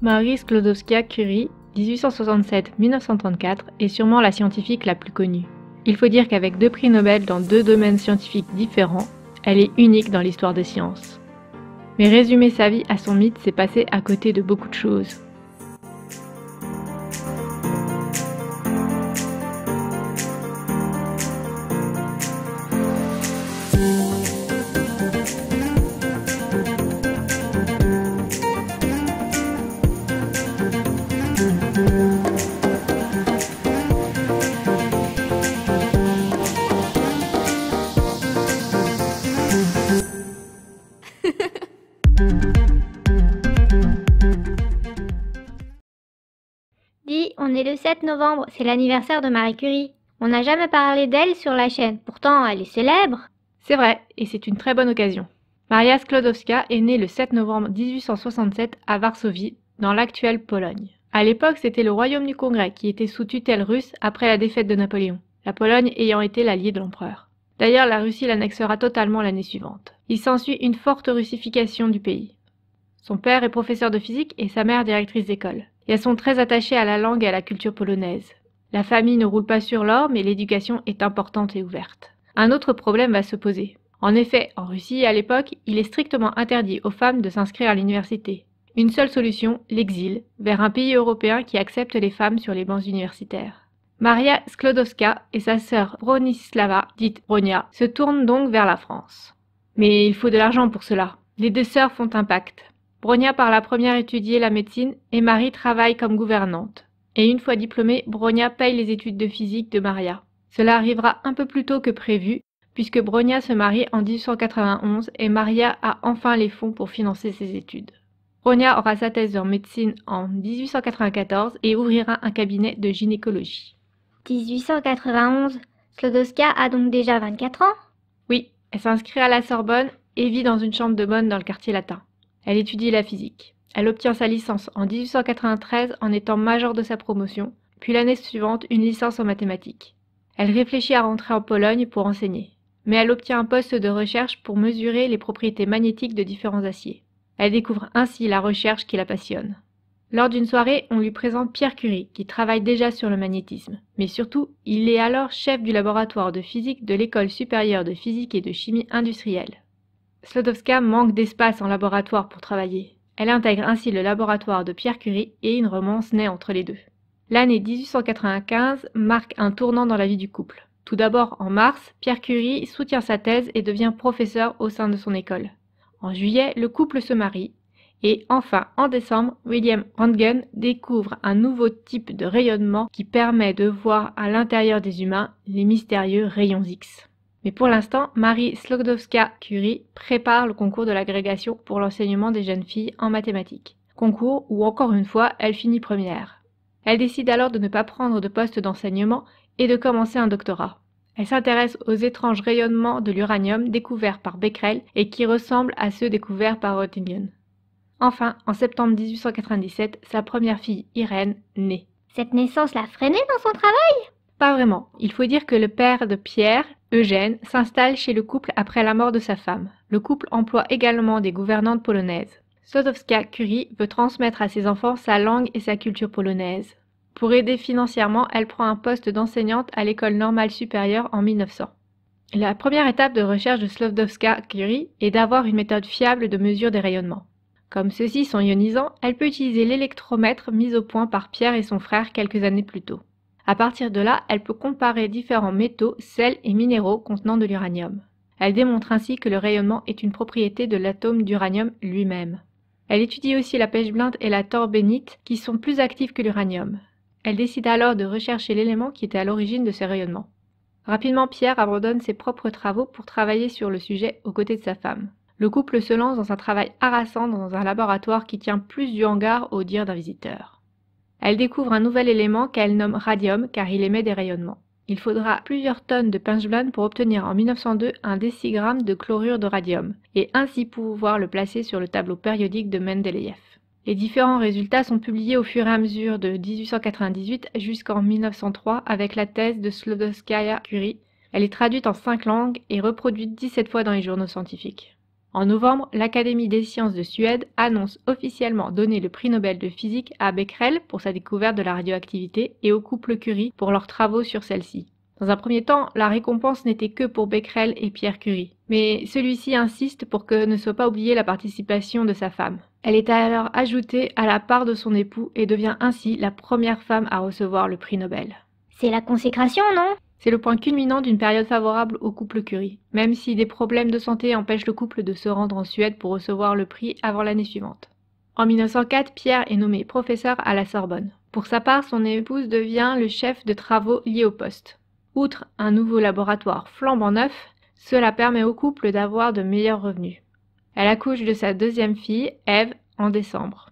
Marie Sklodowska Curie, 1867-1934, est sûrement la scientifique la plus connue. Il faut dire qu'avec deux prix Nobel dans deux domaines scientifiques différents, elle est unique dans l'histoire des sciences. Mais résumer sa vie à son mythe, c'est passer à côté de beaucoup de choses. 7 novembre, c'est l'anniversaire de Marie Curie. On n'a jamais parlé d'elle sur la chaîne, pourtant elle est célèbre. C'est vrai, et c'est une très bonne occasion. Maria Sklodowska est née le 7 novembre 1867 à Varsovie, dans l'actuelle Pologne. À l'époque, c'était le royaume du Congrès qui était sous tutelle russe après la défaite de Napoléon, la Pologne ayant été l'alliée de l'empereur. D'ailleurs, la Russie l'annexera totalement l'année suivante. Il s'ensuit une forte russification du pays. Son père est professeur de physique et sa mère directrice d'école elles sont très attachées à la langue et à la culture polonaise. La famille ne roule pas sur l'or, mais l'éducation est importante et ouverte. Un autre problème va se poser. En effet, en Russie, à l'époque, il est strictement interdit aux femmes de s'inscrire à l'université. Une seule solution, l'exil, vers un pays européen qui accepte les femmes sur les bancs universitaires. Maria Sklodowska et sa sœur Bronislava, dite Bronia, se tournent donc vers la France. Mais il faut de l'argent pour cela. Les deux sœurs font un pacte. Bronia part la première étudier la médecine et Marie travaille comme gouvernante. Et une fois diplômée, Bronia paye les études de physique de Maria. Cela arrivera un peu plus tôt que prévu, puisque Bronia se marie en 1891 et Maria a enfin les fonds pour financer ses études. Bronia aura sa thèse en médecine en 1894 et ouvrira un cabinet de gynécologie. 1891, Slodowska a donc déjà 24 ans Oui, elle s'inscrit à la Sorbonne et vit dans une chambre de bonne dans le quartier latin. Elle étudie la physique. Elle obtient sa licence en 1893 en étant major de sa promotion, puis l'année suivante une licence en mathématiques. Elle réfléchit à rentrer en Pologne pour enseigner, mais elle obtient un poste de recherche pour mesurer les propriétés magnétiques de différents aciers. Elle découvre ainsi la recherche qui la passionne. Lors d'une soirée, on lui présente Pierre Curie, qui travaille déjà sur le magnétisme. Mais surtout, il est alors chef du laboratoire de physique de l'École supérieure de physique et de chimie industrielle. Slodowska manque d'espace en laboratoire pour travailler. Elle intègre ainsi le laboratoire de Pierre Curie et une romance naît entre les deux. L'année 1895 marque un tournant dans la vie du couple. Tout d'abord, en mars, Pierre Curie soutient sa thèse et devient professeur au sein de son école. En juillet, le couple se marie. Et enfin, en décembre, William Röntgen découvre un nouveau type de rayonnement qui permet de voir à l'intérieur des humains les mystérieux rayons X. Mais pour l'instant, Marie Slogdowska-Curie prépare le concours de l'agrégation pour l'enseignement des jeunes filles en mathématiques. Concours où, encore une fois, elle finit première. Elle décide alors de ne pas prendre de poste d'enseignement et de commencer un doctorat. Elle s'intéresse aux étranges rayonnements de l'uranium découverts par Becquerel et qui ressemblent à ceux découverts par Roentgen. Enfin, en septembre 1897, sa première fille, Irène, naît. Cette naissance l'a freinée dans son travail pas vraiment. Il faut dire que le père de Pierre, Eugène, s'installe chez le couple après la mort de sa femme. Le couple emploie également des gouvernantes polonaises. słodowska Curie veut transmettre à ses enfants sa langue et sa culture polonaise. Pour aider financièrement, elle prend un poste d'enseignante à l'école normale supérieure en 1900. La première étape de recherche de Slovdowska Curie est d'avoir une méthode fiable de mesure des rayonnements. Comme ceux-ci sont ionisants, elle peut utiliser l'électromètre mis au point par Pierre et son frère quelques années plus tôt. À partir de là, elle peut comparer différents métaux, sels et minéraux contenant de l'uranium. Elle démontre ainsi que le rayonnement est une propriété de l'atome d'uranium lui-même. Elle étudie aussi la pêche blinde et la torbénite qui sont plus actives que l'uranium. Elle décide alors de rechercher l'élément qui était à l'origine de ces rayonnements. Rapidement, Pierre abandonne ses propres travaux pour travailler sur le sujet aux côtés de sa femme. Le couple se lance dans un travail harassant dans un laboratoire qui tient plus du hangar au dire d'un visiteur. Elle découvre un nouvel élément qu'elle nomme radium car il émet des rayonnements. Il faudra plusieurs tonnes de blanc pour obtenir en 1902 un décigramme de chlorure de radium et ainsi pouvoir le placer sur le tableau périodique de Mendeleïev. Les différents résultats sont publiés au fur et à mesure de 1898 jusqu'en 1903 avec la thèse de Slodowskaya-Curie. Elle est traduite en cinq langues et reproduite 17 fois dans les journaux scientifiques. En novembre, l'Académie des sciences de Suède annonce officiellement donner le prix Nobel de physique à Becquerel pour sa découverte de la radioactivité et au couple Curie pour leurs travaux sur celle-ci. Dans un premier temps, la récompense n'était que pour Becquerel et Pierre Curie, mais celui-ci insiste pour que ne soit pas oubliée la participation de sa femme. Elle est alors ajoutée à la part de son époux et devient ainsi la première femme à recevoir le prix Nobel. C'est la consécration, non c'est le point culminant d'une période favorable au couple Curie, même si des problèmes de santé empêchent le couple de se rendre en Suède pour recevoir le prix avant l'année suivante. En 1904, Pierre est nommé professeur à la Sorbonne. Pour sa part, son épouse devient le chef de travaux lié au poste. Outre un nouveau laboratoire flambant neuf, cela permet au couple d'avoir de meilleurs revenus. Elle accouche de sa deuxième fille, Eve, en décembre.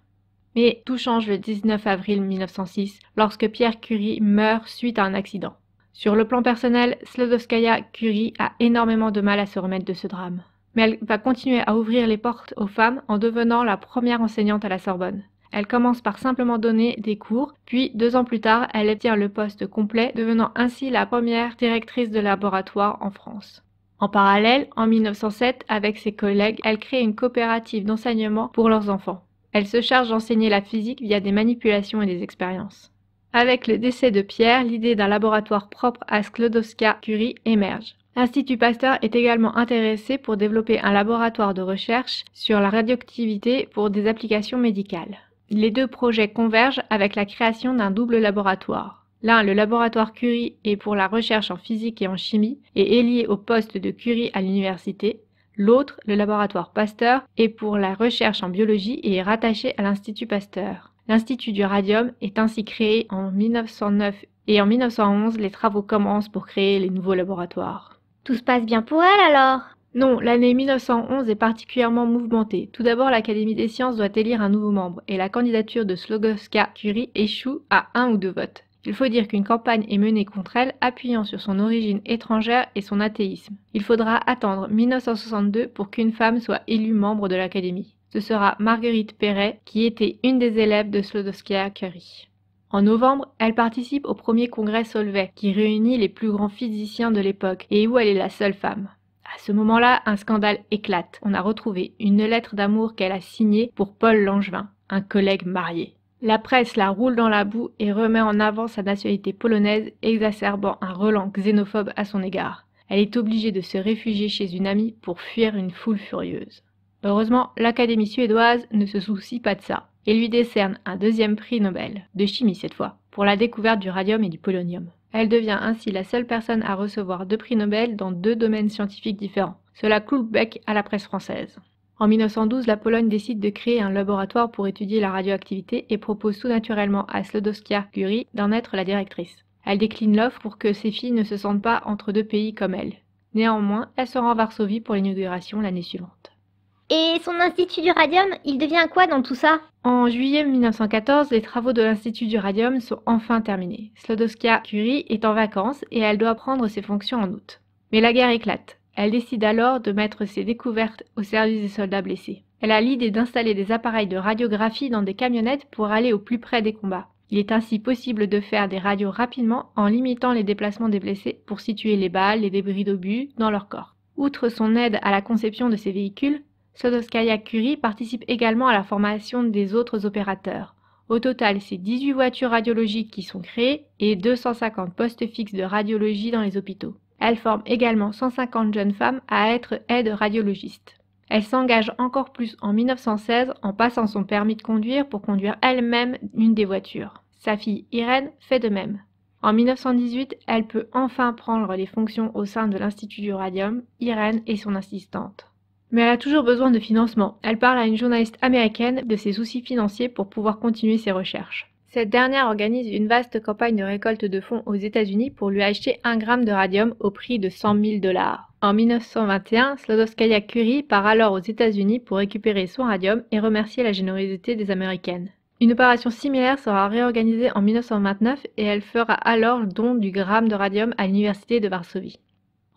Mais tout change le 19 avril 1906 lorsque Pierre Curie meurt suite à un accident. Sur le plan personnel, Slodowskaya Curie a énormément de mal à se remettre de ce drame. Mais elle va continuer à ouvrir les portes aux femmes en devenant la première enseignante à la Sorbonne. Elle commence par simplement donner des cours, puis deux ans plus tard, elle obtient le poste complet, devenant ainsi la première directrice de laboratoire en France. En parallèle, en 1907, avec ses collègues, elle crée une coopérative d'enseignement pour leurs enfants. Elle se charge d'enseigner la physique via des manipulations et des expériences. Avec le décès de Pierre, l'idée d'un laboratoire propre à Sklodowska Curie émerge. L'Institut Pasteur est également intéressé pour développer un laboratoire de recherche sur la radioactivité pour des applications médicales. Les deux projets convergent avec la création d'un double laboratoire. L'un, le laboratoire Curie, est pour la recherche en physique et en chimie et est lié au poste de Curie à l'université. L'autre, le laboratoire Pasteur, est pour la recherche en biologie et est rattaché à l'Institut Pasteur. L'Institut du Radium est ainsi créé en 1909 et en 1911, les travaux commencent pour créer les nouveaux laboratoires. Tout se passe bien pour elle alors non, l'année 1911 est particulièrement mouvementée. Tout d'abord, l'Académie des sciences doit élire un nouveau membre et la candidature de Slogowska Curie échoue à un ou deux votes. Il faut dire qu'une campagne est menée contre elle, appuyant sur son origine étrangère et son athéisme. Il faudra attendre 1962 pour qu'une femme soit élue membre de l'Académie ce sera Marguerite Perret, qui était une des élèves de Slodowska Curie. En novembre, elle participe au premier congrès Solvay, qui réunit les plus grands physiciens de l'époque et où elle est la seule femme. À ce moment-là, un scandale éclate. On a retrouvé une lettre d'amour qu'elle a signée pour Paul Langevin, un collègue marié. La presse la roule dans la boue et remet en avant sa nationalité polonaise, exacerbant un relent xénophobe à son égard. Elle est obligée de se réfugier chez une amie pour fuir une foule furieuse. Heureusement, l'Académie suédoise ne se soucie pas de ça et lui décerne un deuxième prix Nobel, de chimie cette fois, pour la découverte du radium et du polonium. Elle devient ainsi la seule personne à recevoir deux prix Nobel dans deux domaines scientifiques différents. Cela coule bec à la presse française. En 1912, la Pologne décide de créer un laboratoire pour étudier la radioactivité et propose tout naturellement à Slodowska Curie d'en être la directrice. Elle décline l'offre pour que ses filles ne se sentent pas entre deux pays comme elle. Néanmoins, elle se rend à Varsovie pour l'inauguration l'année suivante. Et son Institut du Radium, il devient quoi dans tout ça En juillet 1914, les travaux de l'Institut du Radium sont enfin terminés. Slodowska Curie est en vacances et elle doit prendre ses fonctions en août. Mais la guerre éclate. Elle décide alors de mettre ses découvertes au service des soldats blessés. Elle a l'idée d'installer des appareils de radiographie dans des camionnettes pour aller au plus près des combats. Il est ainsi possible de faire des radios rapidement en limitant les déplacements des blessés pour situer les balles, les débris d'obus dans leur corps. Outre son aide à la conception de ces véhicules, Sodoskaya Curie participe également à la formation des autres opérateurs. Au total, c'est 18 voitures radiologiques qui sont créées et 250 postes fixes de radiologie dans les hôpitaux. Elle forme également 150 jeunes femmes à être aides radiologistes. Elle s'engage encore plus en 1916 en passant son permis de conduire pour conduire elle-même une des voitures. Sa fille Irène fait de même. En 1918, elle peut enfin prendre les fonctions au sein de l'Institut du Radium, Irène et son assistante. Mais elle a toujours besoin de financement. Elle parle à une journaliste américaine de ses soucis financiers pour pouvoir continuer ses recherches. Cette dernière organise une vaste campagne de récolte de fonds aux États-Unis pour lui acheter un gramme de radium au prix de 100 000 dollars. En 1921, Slodowskaya Curie part alors aux États-Unis pour récupérer son radium et remercier la générosité des Américaines. Une opération similaire sera réorganisée en 1929 et elle fera alors le don du gramme de radium à l'université de Varsovie.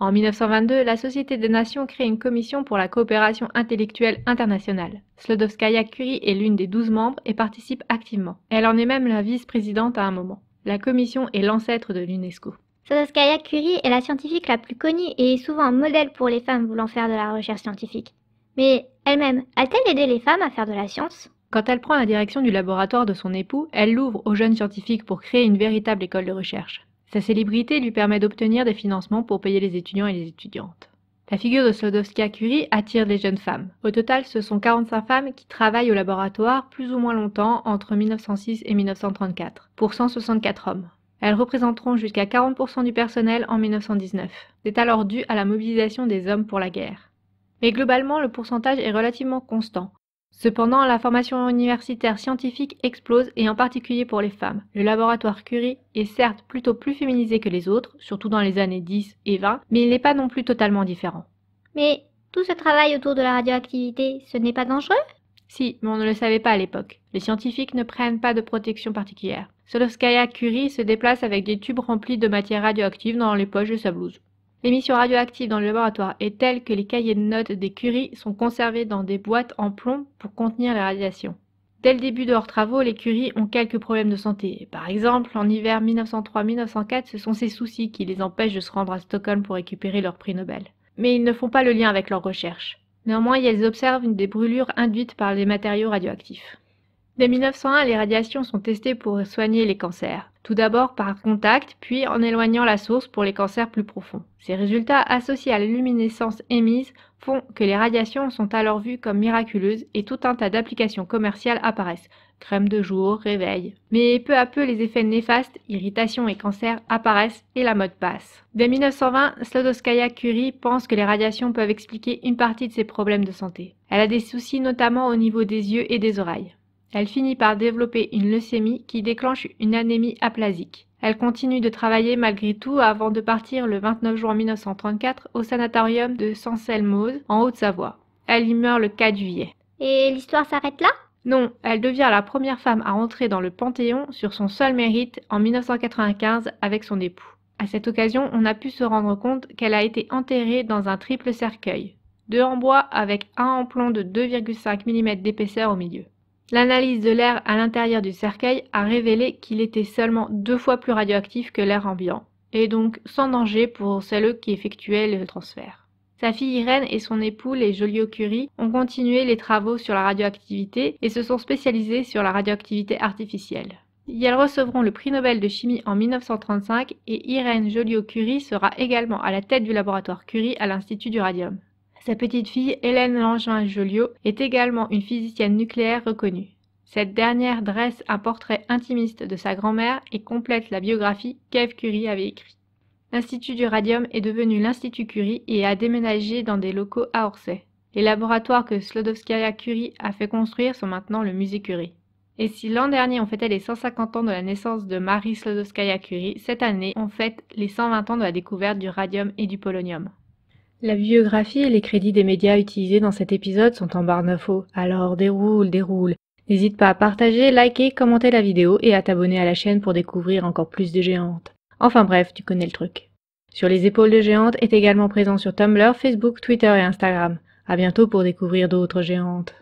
En 1922, la Société des Nations crée une commission pour la coopération intellectuelle internationale. Slodowskaya Curie est l'une des douze membres et participe activement. Elle en est même la vice-présidente à un moment. La commission est l'ancêtre de l'UNESCO. Slodowskaya Curie est la scientifique la plus connue et est souvent un modèle pour les femmes voulant faire de la recherche scientifique. Mais elle-même, a-t-elle aidé les femmes à faire de la science quand elle prend la direction du laboratoire de son époux, elle l'ouvre aux jeunes scientifiques pour créer une véritable école de recherche. Sa célébrité lui permet d'obtenir des financements pour payer les étudiants et les étudiantes. La figure de Slodowska-Curie attire les jeunes femmes. Au total, ce sont 45 femmes qui travaillent au laboratoire plus ou moins longtemps entre 1906 et 1934, pour 164 hommes. Elles représenteront jusqu'à 40% du personnel en 1919. C'est alors dû à la mobilisation des hommes pour la guerre. Mais globalement, le pourcentage est relativement constant, Cependant, la formation universitaire scientifique explose et en particulier pour les femmes. Le laboratoire Curie est certes plutôt plus féminisé que les autres, surtout dans les années 10 et 20, mais il n'est pas non plus totalement différent. Mais tout ce travail autour de la radioactivité, ce n'est pas dangereux Si, mais on ne le savait pas à l'époque. Les scientifiques ne prennent pas de protection particulière. Solovskaya Curie se déplace avec des tubes remplis de matière radioactive dans les poches de sa blouse. L'émission radioactive dans le laboratoire est telle que les cahiers de notes des Curies sont conservés dans des boîtes en plomb pour contenir les radiations. Dès le début de leurs travaux, les Curies ont quelques problèmes de santé. Par exemple, en hiver 1903-1904, ce sont ces soucis qui les empêchent de se rendre à Stockholm pour récupérer leur prix Nobel. Mais ils ne font pas le lien avec leurs recherches. Néanmoins, elles observent des brûlures induites par les matériaux radioactifs. Dès 1901, les radiations sont testées pour soigner les cancers. Tout d'abord par contact, puis en éloignant la source pour les cancers plus profonds. Ces résultats associés à la luminescence émise font que les radiations sont alors vues comme miraculeuses et tout un tas d'applications commerciales apparaissent. Crème de jour, réveil. Mais peu à peu, les effets néfastes, irritations et cancers apparaissent et la mode passe. Dès 1920, Slodowskaya Curie pense que les radiations peuvent expliquer une partie de ses problèmes de santé. Elle a des soucis notamment au niveau des yeux et des oreilles. Elle finit par développer une leucémie qui déclenche une anémie aplasique. Elle continue de travailler malgré tout avant de partir le 29 juin 1934 au sanatorium de Sanselmoz en Haute-Savoie. Elle y meurt le 4 juillet. Et l'histoire s'arrête là Non, elle devient la première femme à rentrer dans le Panthéon sur son seul mérite en 1995 avec son époux. À cette occasion, on a pu se rendre compte qu'elle a été enterrée dans un triple cercueil, deux en bois avec un en plomb de 2,5 mm d'épaisseur au milieu. L'analyse de l'air à l'intérieur du cercueil a révélé qu'il était seulement deux fois plus radioactif que l'air ambiant, et donc sans danger pour celles qui effectuaient le transfert. Sa fille Irène et son époux, les Joliot-Curie, ont continué les travaux sur la radioactivité et se sont spécialisés sur la radioactivité artificielle. Ils elles recevront le prix Nobel de chimie en 1935 et Irène Joliot-Curie sera également à la tête du laboratoire Curie à l'Institut du Radium. Sa petite fille, Hélène Langin-Joliot, est également une physicienne nucléaire reconnue. Cette dernière dresse un portrait intimiste de sa grand-mère et complète la biographie qu'Ève Curie avait écrite. L'Institut du Radium est devenu l'Institut Curie et a déménagé dans des locaux à Orsay. Les laboratoires que Slodowskaya Curie a fait construire sont maintenant le musée Curie. Et si l'an dernier on fêtait les 150 ans de la naissance de Marie Slodowskaya Curie, cette année on fête les 120 ans de la découverte du radium et du polonium. La biographie et les crédits des médias utilisés dans cet épisode sont en barre d'info, Alors déroule, déroule. N'hésite pas à partager, liker, commenter la vidéo et à t'abonner à la chaîne pour découvrir encore plus de géantes. Enfin bref, tu connais le truc. Sur les épaules de géantes est également présent sur Tumblr, Facebook, Twitter et Instagram. À bientôt pour découvrir d'autres géantes.